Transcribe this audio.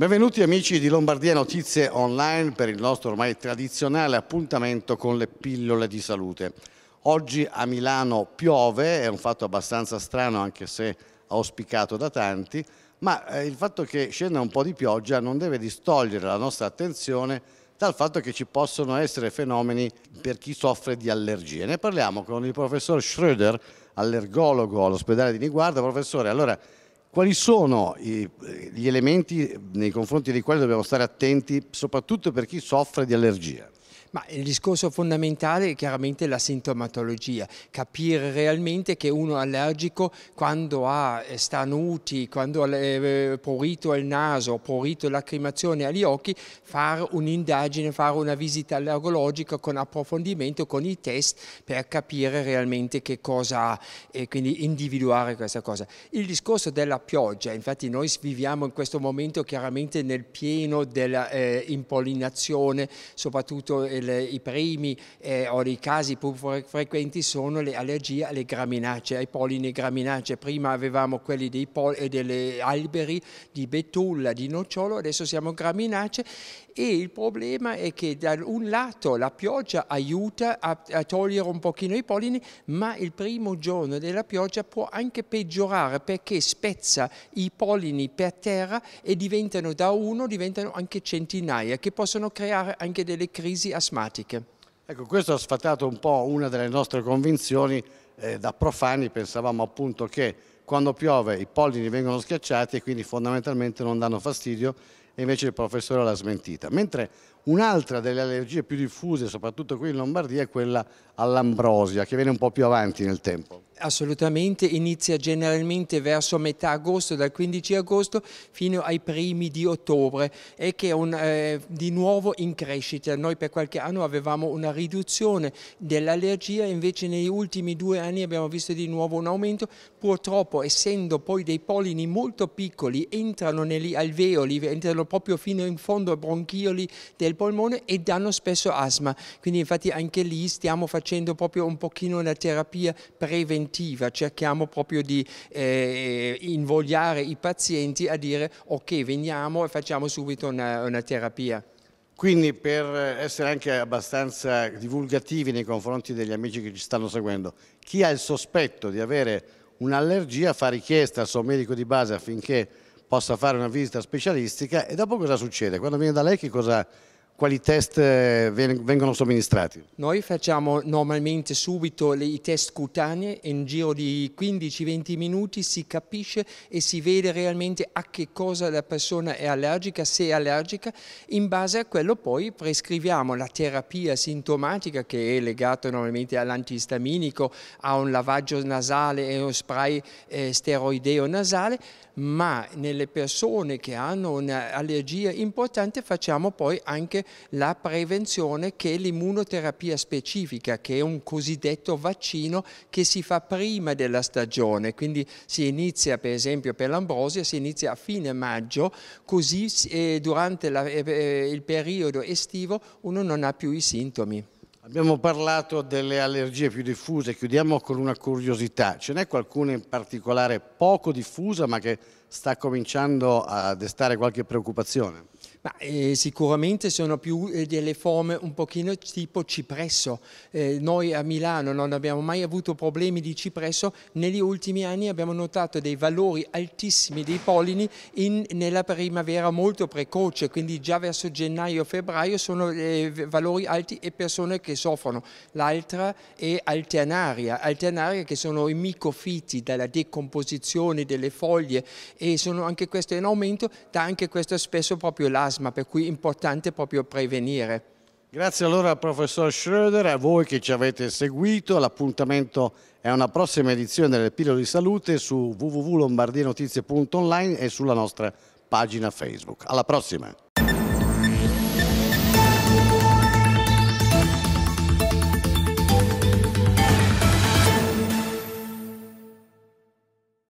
Benvenuti amici di Lombardia Notizie Online per il nostro ormai tradizionale appuntamento con le pillole di salute. Oggi a Milano piove, è un fatto abbastanza strano anche se auspicato da tanti, ma eh, il fatto che scenda un po' di pioggia non deve distogliere la nostra attenzione dal fatto che ci possono essere fenomeni per chi soffre di allergie. Ne parliamo con il professor Schröder, allergologo all'ospedale di Niguarda. Professore, allora quali sono gli elementi nei confronti dei quali dobbiamo stare attenti, soprattutto per chi soffre di allergia? Ma il discorso fondamentale è chiaramente la sintomatologia, capire realmente che uno allergico quando ha eh, stanuti, quando ha eh, prurito il naso, prurito lacrimazione agli occhi, fare un'indagine, fare una visita allergologica con approfondimento, con i test per capire realmente che cosa ha e quindi individuare questa cosa. Il discorso della pioggia, infatti noi viviamo in questo momento chiaramente nel pieno dell'impollinazione, eh, soprattutto il, i primi eh, o i casi più frequenti sono le allergie alle graminacee, ai polline graminacee. Prima avevamo quelli dei pol- eh, degli alberi di betulla, di nocciolo, adesso siamo graminacee e il problema è che da un lato la pioggia aiuta a, a togliere un pochino i pollini, ma il primo giorno della pioggia può anche peggiorare perché spezza i pollini per terra e diventano da uno diventano anche centinaia che possono creare anche delle crisi asmatiche. Ecco, questo ha sfatato un po' una delle nostre convinzioni eh, da profani, pensavamo appunto che quando piove i pollini vengono schiacciati e quindi fondamentalmente non danno fastidio e invece il professore l'ha smentita. Mentre un'altra delle allergie più diffuse, soprattutto qui in Lombardia, è quella all'ambrosia, che viene un po' più avanti nel tempo. Assolutamente, inizia generalmente verso metà agosto, dal 15 agosto fino ai primi di ottobre e che è un, eh, di nuovo in crescita. Noi per qualche anno avevamo una riduzione dell'allergia, invece negli ultimi due anni abbiamo visto di nuovo un aumento. Purtroppo, essendo poi dei polini molto piccoli, entrano negli alveoli, entrano proprio fino in fondo ai bronchioli del polmone e danno spesso asma. Quindi infatti anche lì stiamo facendo proprio un pochino una terapia preventiva preventiva, cerchiamo proprio di eh, invogliare i pazienti a dire ok veniamo e facciamo subito una, una terapia. Quindi per essere anche abbastanza divulgativi nei confronti degli amici che ci stanno seguendo, chi ha il sospetto di avere un'allergia fa richiesta al suo medico di base affinché possa fare una visita specialistica e dopo cosa succede? Quando viene da lei che cosa, quali test eh, vengono somministrati? Noi facciamo normalmente subito i test cutanei, in giro di 15-20 minuti si capisce e si vede realmente a che cosa la persona è allergica, se è allergica, in base a quello poi prescriviamo la terapia sintomatica che è legata normalmente all'antistaminico, a un lavaggio nasale e uno spray eh, steroideo nasale, ma nelle persone che hanno un'allergia importante facciamo poi anche la prevenzione che è l'immunoterapia specifica, che è un cosiddetto vaccino che si fa prima della stagione, quindi si inizia per esempio per l'ambrosia, si inizia a fine maggio, così eh, durante la, eh, il periodo estivo uno non ha più i sintomi. Abbiamo parlato delle allergie più diffuse, chiudiamo con una curiosità. Ce n'è qualcuna in particolare poco diffusa ma che sta cominciando a destare qualche preoccupazione? Ma, eh, sicuramente sono più eh, delle forme un pochino tipo cipresso. Eh, noi a Milano non abbiamo mai avuto problemi di cipresso, negli ultimi anni abbiamo notato dei valori altissimi dei pollini in, nella primavera molto precoce, quindi già verso gennaio febbraio sono eh, valori alti e persone che soffrono. L'altra è alternaria, alternaria che sono i micofiti dalla decomposizione delle foglie e sono anche questo in aumento, dà anche questo spesso proprio dell'asma, per cui è importante proprio prevenire. Grazie allora al professor Schröder, a voi che ci avete seguito, l'appuntamento è una prossima edizione delle pillole di salute su www.lombardienotizie.online e sulla nostra pagina Facebook. Alla prossima!